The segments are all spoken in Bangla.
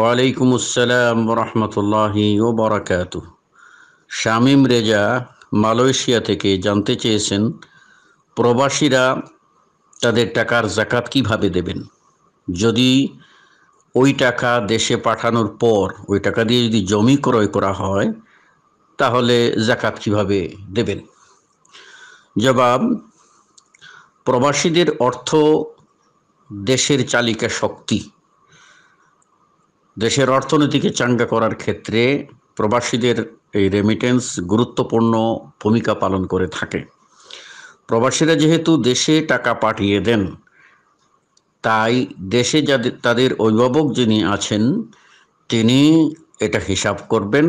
ওয়ালাইকুম আসসালাম রহমতুল্লাহি ও বরাকাত শামীম রেজা মালয়েশিয়া থেকে জানতে চেয়েছেন প্রবাসীরা তাদের টাকার জাকাত কিভাবে দেবেন যদি ওই টাকা দেশে পাঠানোর পর ওই টাকা দিয়ে যদি জমি ক্রয় করা হয় তাহলে জাকাত কিভাবে দেবেন জবাব প্রবাসীদের অর্থ দেশের চালিকা শক্তি দেশের অর্থনীতিকে চাঙ্গা করার ক্ষেত্রে প্রবাসীদের এই রেমিটেন্স গুরুত্বপূর্ণ ভূমিকা পালন করে থাকে প্রবাসীরা যেহেতু দেশে টাকা পাঠিয়ে দেন তাই দেশে যাদের তাদের অভিভাবক যিনি আছেন তিনি এটা হিসাব করবেন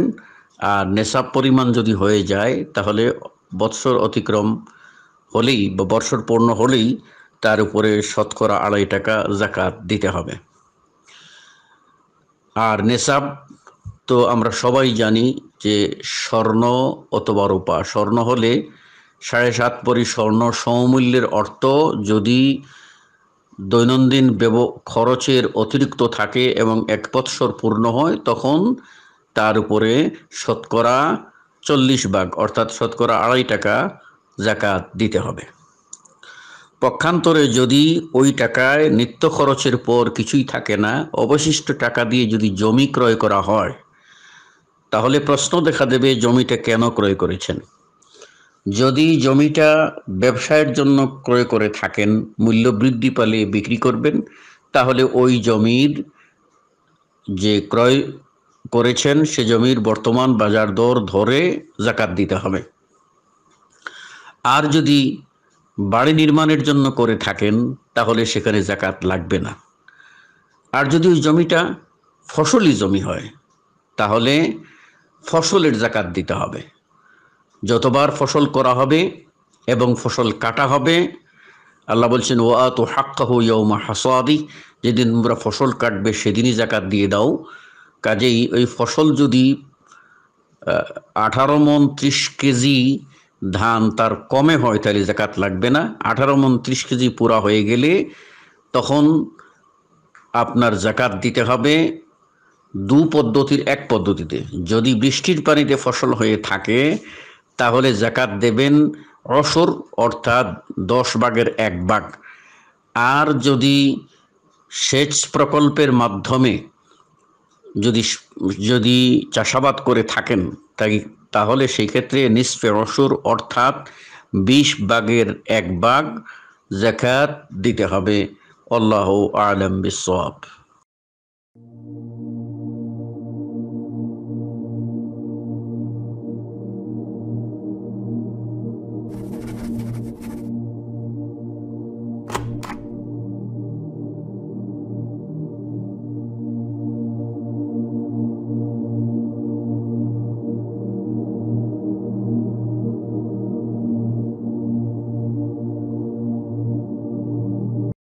আর নেশাব পরিমাণ যদি হয়ে যায় তাহলে বৎসর অতিক্রম হলেই বা বৎসর পূর্ণ হলেই তার উপরে শতকরা আড়াই টাকা জাকাত দিতে হবে আর নেশাব তো আমরা সবাই জানি যে স্বর্ণ অথবা রূপা স্বর্ণ হলে সাড়ে সাত পরি স্বর্ণ সমমূল্যের অর্থ যদি দৈনন্দিন ব্যব খরচের অতিরিক্ত থাকে এবং এক বৎসর পূর্ণ হয় তখন তার উপরে শতকরা চল্লিশ ভাগ অর্থাৎ শতকরা আড়াই টাকা জাকাত দিতে হবে পক্ষান্তরে যদি ওই টাকায় নিত্য খরচের পর কিছুই থাকে না অবশিষ্ট টাকা দিয়ে যদি জমি ক্রয় করা হয় তাহলে প্রশ্ন দেখা দেবে জমিটা কেন ক্রয় করেছেন যদি জমিটা ব্যবসায়ের জন্য ক্রয় করে থাকেন মূল্য বৃদ্ধি পালে বিক্রি করবেন তাহলে ওই জমির যে ক্রয় করেছেন সে জমির বর্তমান বাজার দর ধরে জাকাত দিতে হবে আর যদি বাড়ি নির্মাণের জন্য করে থাকেন তাহলে সেখানে জাকাত লাগবে না আর যদি ওই জমিটা ফসলি জমি হয় তাহলে ফসলের জাকাত দিতে হবে যতবার ফসল করা হবে এবং ফসল কাটা হবে আল্লাহ বলছেন ও আত হাক্কাহ ইয়ৌমা হাসাদি যেদিন তোমরা ফসল কাটবে সেদিনই জাকাত দিয়ে দাও কাজেই ওই ফসল যদি আঠারো মন ত্রিশ কেজি ধান তার কমে হয় তাহলে জাকাত লাগবে না আঠারো মন ত্রিশ কেজি পুরা হয়ে গেলে তখন আপনার জাকাত দিতে হবে দু পদ্ধতির এক পদ্ধতিতে যদি বৃষ্টির পানিতে ফসল হয়ে থাকে তাহলে জাকাত দেবেন অসর অর্থাৎ দশ বাঘের এক বাঘ আর যদি সেচ প্রকল্পের মাধ্যমে যদি যদি চাষাবাদ করে থাকেন তাই তাহলে সেই ক্ষেত্রে নিসফে অসুর অর্থাৎ বিশ বাগের এক বাগ জাকাত দিতে হবে আল্লাহ আলম বিসব